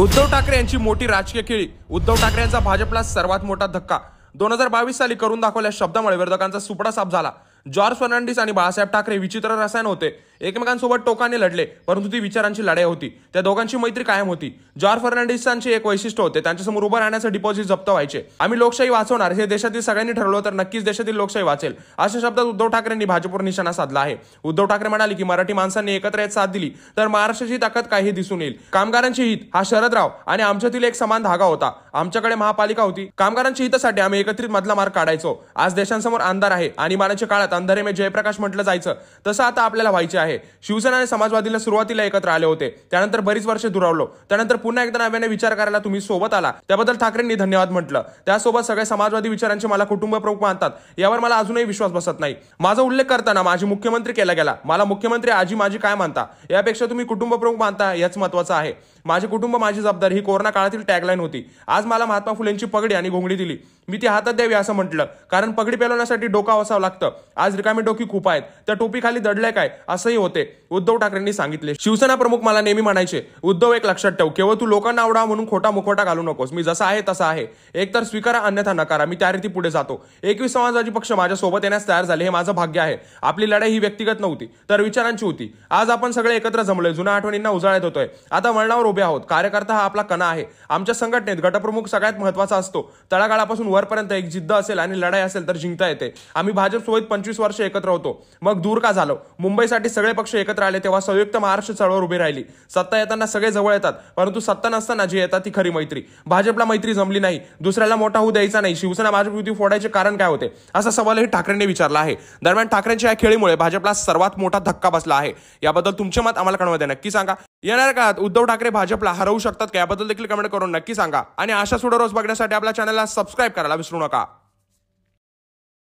उद्धव ठाकरे यांची मोठी राजकीय खेळी उद्धव ठाकरे यांचा भाजपला सर्वात मोठा धक्का दोन हजार बावीस साली करून दाखवल्या शब्दामुळे विरोधकांचा सुपडा साफ झाला जॉर्ज फर्नांडिस आणि बाळासाहेब ठाकरे विचित्र रसायन होते एकमेकांसोबत टोकाने लढले परंतु ती विचारांची लढाई होती त्या दोघांची मैत्री कायम होती जॉर्ज फर्नांडिसांचे एक वैशिष्ट्य होते त्यांच्यासमोर उभं राहण्याचं डिपॉझिट जप्त व्हायचे आम्ही लोकशाही वाचवणार हे देशातील सगळ्यांनी ठरवलं तर नक्कीच देशातील लोकशाही वाचेल अशा शब्दात उद्धव ठाकरेंनी भाजपवर निशाणा साधला आहे उद्धव ठाकरे म्हणाले की मराठी माणसांनी एकत्र येत साथ दिली तर महाराष्ट्राची ताकद काही दिसून येईल कामगारांचे हित हा शरदराव आणि आमच्यातील एक समान धागा होता आमच्याकडे महापालिका होती कामगारांच्या हितासाठी आम्ही एकत्रित मधला मार्ग काढायचो आज देशांसमोर अंधार आहे आणि मानाच्या काळात अंधारे मे जयप्रकाश म्हटलं जायचं तसं आता आपल्याला व्हायचे आहे आहे शिवसेना आणि समाजवादीला सुरुवातीला एकत्र आले होते त्यानंतर बरीच वर्षे दुरावलो त्यानंतर पुन्हा एकदा नव्याने विचार करायला तुम्ही सोबत आला त्याबद्दल ठाकरेंनी धन्यवाद म्हटलं त्यासोबत सगळ्या समाजवादी विचारांचे मला कुटुंब प्रमुख मानतात यावर मला अजूनही विश्वास बसत नाही माझा उल्लेख करताना माझी मुख्यमंत्री केला गेला मला मुख्यमंत्री आजी माझी काय मानता यापेक्षा तुम्ही कुटुंब प्रमुख मानता याच महत्वाचं आहे माझे कुटुंब माझी जबाबदारी ही कोरोना काळातील टॅगलाईन होती आज मला महात्मा फुलेंची पगडी आणि घोंगडी दिली मी ती हातात द्यावी असं म्हटलं कारण पगडी पेलवण्यासाठी डोका वसावं लागतं आज रिकामी डोकी खूप आहेत त्या टोपीखाली दडलंय काय असंही होते उद्धव ठाकरेंनी सांगितले शिवसेना प्रमुख मला नेहमी म्हणायचे उद्धव एक लक्षात ठेव केवळ तू लोकांना आवडा म्हणून खोटा मुखवटा घालू नकोस मी जसा आहे तसा आहे एकतर स्वीकारा अन्यथा नकारा मी त्या रीती पुढे जातो एकवीस समाजवादी पक्ष माझ्या सोबत येण्यास तयार झाले हे माझं भाग्य आहे आपली लढाई ही व्यक्तिगत नव्हती तर विचारांची होती आज आपण सगळे एकत्र जमलोय जुन्या आठवणींना उजाळत होतोय आता वळणावर उभे आहोत कार्यकर्ता हा आपला कणा आहे आमच्या संघटनेत गटप्रमुख सगळ्यात महत्वाचा असतो तळागाळापासून वरपर्यंत एक जिद्द असेल आणि लढाई असेल तर जिंकता येते आम्ही भाजप सोबत पंचवीस वर्ष एकत्र होतो मग दूर का झालो मुंबईसाठी सगळे पक्ष एकत्र आले तेव्हा संयुक्त महाराष्ट्र चळवळ उभी राहिली सत्ता येताना सगळे जवळ येतात परंतु सत्ता नसताना जी येतात ती खरी मैत्री भाजपला मैत्री जमली नाही दुसऱ्याला मोठा होऊ द्यायचा नाही शिवसेना भाजप युती फोडायचे कारण काय होते असा सवालही ठाकरेंनी विचारला आहे दरम्यान ठाकरेंच्या या खेळीमुळे भाजपला सर्वात मोठा धक्का बसला आहे याबद्दल तुमचे मत आम्हाला देणार नक्की सांगा येणार काळात उद्धव ठाकरे भाजपला हरवू शकतात का याबद्दल देखील कमेंट करून नक्की सांगा आणि अशा सुडोरोज रोज बघण्यासाठी आपल्या चॅनलला सबस्क्राईब करायला विसरू नका